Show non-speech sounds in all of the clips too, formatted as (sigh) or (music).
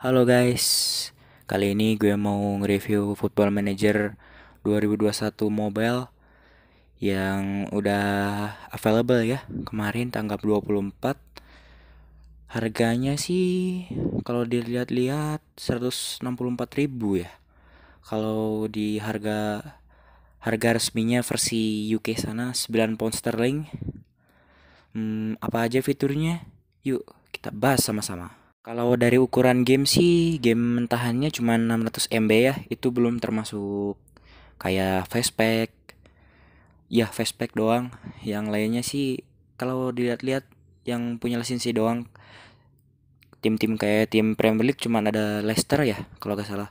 Halo guys, kali ini gue mau nge-review Football Manager 2021 Mobile yang udah available ya kemarin tanggal 24. Harganya sih kalau dilihat-lihat ribu ya. Kalau di harga harga resminya versi UK sana 9 pound sterling. Hmm, apa aja fiturnya? Yuk kita bahas sama-sama. Kalau dari ukuran game sih, game mentahannya cuma 600 MB ya. Itu belum termasuk kayak pack, Ya, pack doang. Yang lainnya sih kalau dilihat-lihat yang punya lisensi doang. Tim-tim kayak tim Premier League cuma ada Leicester ya, kalau gak salah.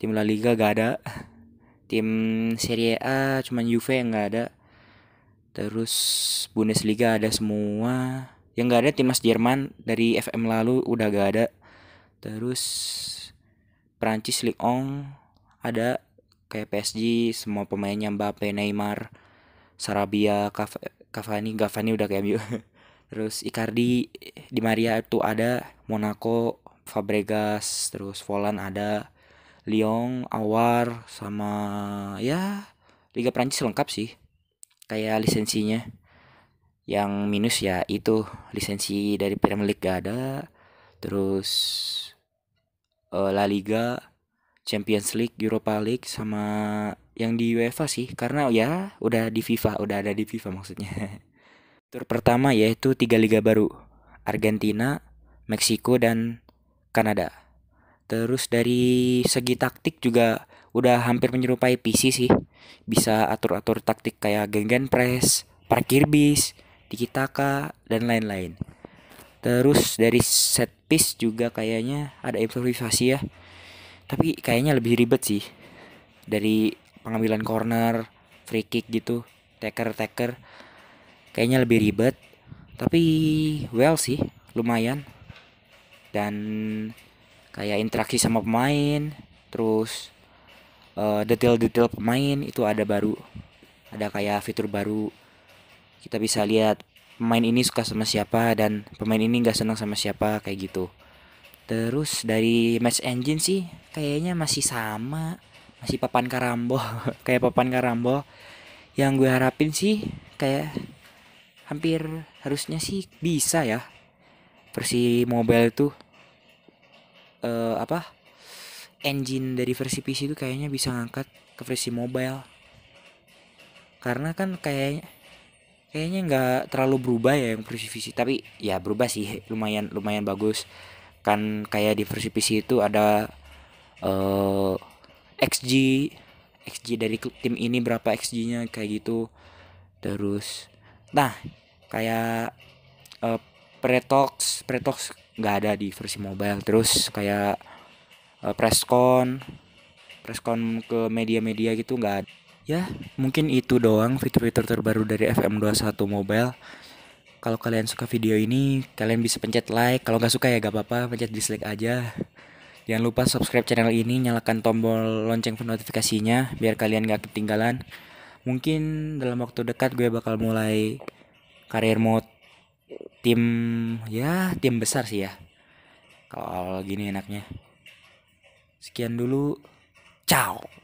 Tim La Liga gak ada. Tim Serie A cuma Juve yang gak ada. Terus Bundesliga ada semua yang nggak ada timnas Jerman dari FM lalu udah gak ada terus Prancis Ligue 1 ada kayak PSG semua pemainnya Mbappe Neymar Sarabia Cavani Gavani udah kayak (laughs) terus Icardi Di Maria itu ada Monaco Fabregas terus Volan ada Lyon Awar sama ya Liga Prancis lengkap sih kayak lisensinya yang minus ya itu lisensi dari Premier League gak ada terus uh, La Liga Champions League Europa League sama yang di UEFA sih karena ya udah di FIFA udah ada di FIFA maksudnya (laughs) tur pertama yaitu tiga liga baru Argentina Meksiko dan Kanada terus dari segi taktik juga udah hampir menyerupai PC sih bisa atur-atur taktik kayak gengen press parkir bis dikitaka dan lain-lain. Terus dari set piece juga kayaknya ada improvisasi ya. Tapi kayaknya lebih ribet sih. Dari pengambilan corner, free kick gitu, taker-taker. Kayaknya lebih ribet. Tapi well sih, lumayan. Dan kayak interaksi sama pemain, terus eh, detail-detail uh, detail -detail pemain itu ada baru. Ada kayak fitur baru kita bisa lihat pemain ini suka sama siapa dan pemain ini nggak senang sama siapa kayak gitu terus dari match engine sih kayaknya masih sama masih papan karambo (laughs) kayak papan karambo yang gue harapin sih kayak hampir harusnya sih bisa ya versi mobile tuh eh, uh, apa engine dari versi PC itu kayaknya bisa ngangkat ke versi mobile karena kan kayaknya kayaknya nggak terlalu berubah ya yang versi visi tapi ya berubah sih lumayan lumayan bagus kan kayak di versi visi itu ada uh, eh, XG XG dari tim ini berapa XG-nya kayak gitu terus nah kayak uh, pretox pretox nggak ada di versi mobile terus kayak uh, presscon presscon ke media-media gitu nggak Ya, mungkin itu doang fitur-fitur terbaru dari FM21 Mobile. Kalau kalian suka video ini, kalian bisa pencet like. Kalau nggak suka ya gak apa-apa, pencet dislike aja. Jangan lupa subscribe channel ini, nyalakan tombol lonceng notifikasinya biar kalian gak ketinggalan. Mungkin dalam waktu dekat gue bakal mulai karir mode tim ya tim besar sih ya. Kalau gini enaknya. Sekian dulu. Ciao.